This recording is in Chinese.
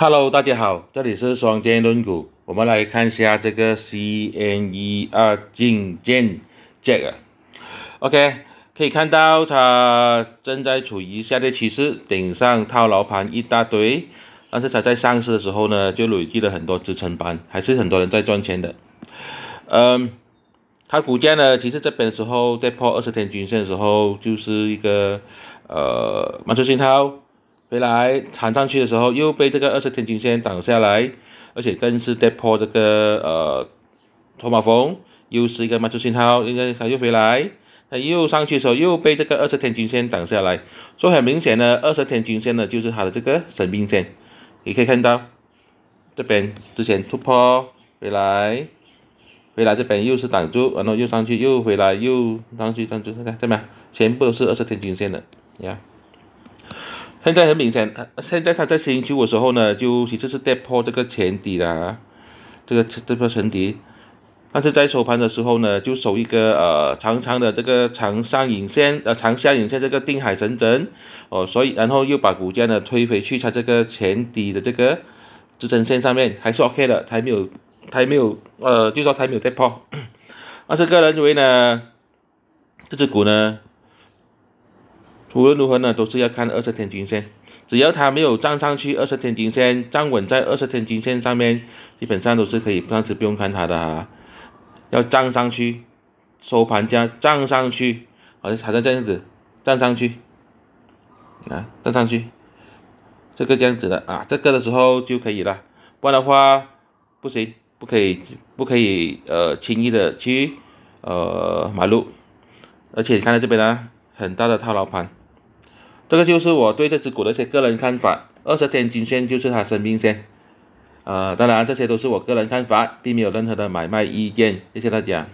Hello，大家好，这里是双剑论股，我们来看一下这个 C N E R 进件 Jack 啊，OK，可以看到它正在处于下跌趋势，顶上套牢盘一大堆，但是它在上市的时候呢，就累积了很多支撑盘，还是很多人在赚钱的。嗯，它股价呢，其实这边的时候在破二十天均线的时候，就是一个呃满出信号。回来，缠上去的时候又被这个二十天均线挡下来，而且更是跌破这个呃托马峰，又是一个卖出信号，应该它又回来，它又上去的时候又被这个二十天均线挡下来，所以很明显呢，二十天均线呢就是它的这个生命线，你可以看到，这边之前突破回来，回来这边又是挡住，然后又上去又回来又上去上去，看看这边全部都是二十天均线的，呀。现在很明显，现在它在新低的时候呢，就其实是跌破这个前底的，这个这个前底，但是在收盘的时候呢，就收一个呃长长的这个长上影线，呃长下影线这个定海神针，哦，所以然后又把股价呢推回去它这个前底的这个支撑线上面，还是 OK 的，它没有它没有呃，就说它没有跌破，那 这个人认为呢，这只股呢。无论如何呢，都是要看二十天均线，只要它没有站上去，二十天均线站稳在二十天均线上面，基本上都是可以暂时不用看它的啊。要站上去，收盘价站上去，好像好像这样子，站上去，啊，站上去，这个这样子的啊，这个的时候就可以了，不然的话不行，不可以，不可以呃轻易的去呃买入，而且你看到这边啊。很大的套牢盘，这个就是我对这只股的一些个人看法。二十天均线就是它生命线，呃，当然这些都是我个人看法，并没有任何的买卖意见。谢谢大家。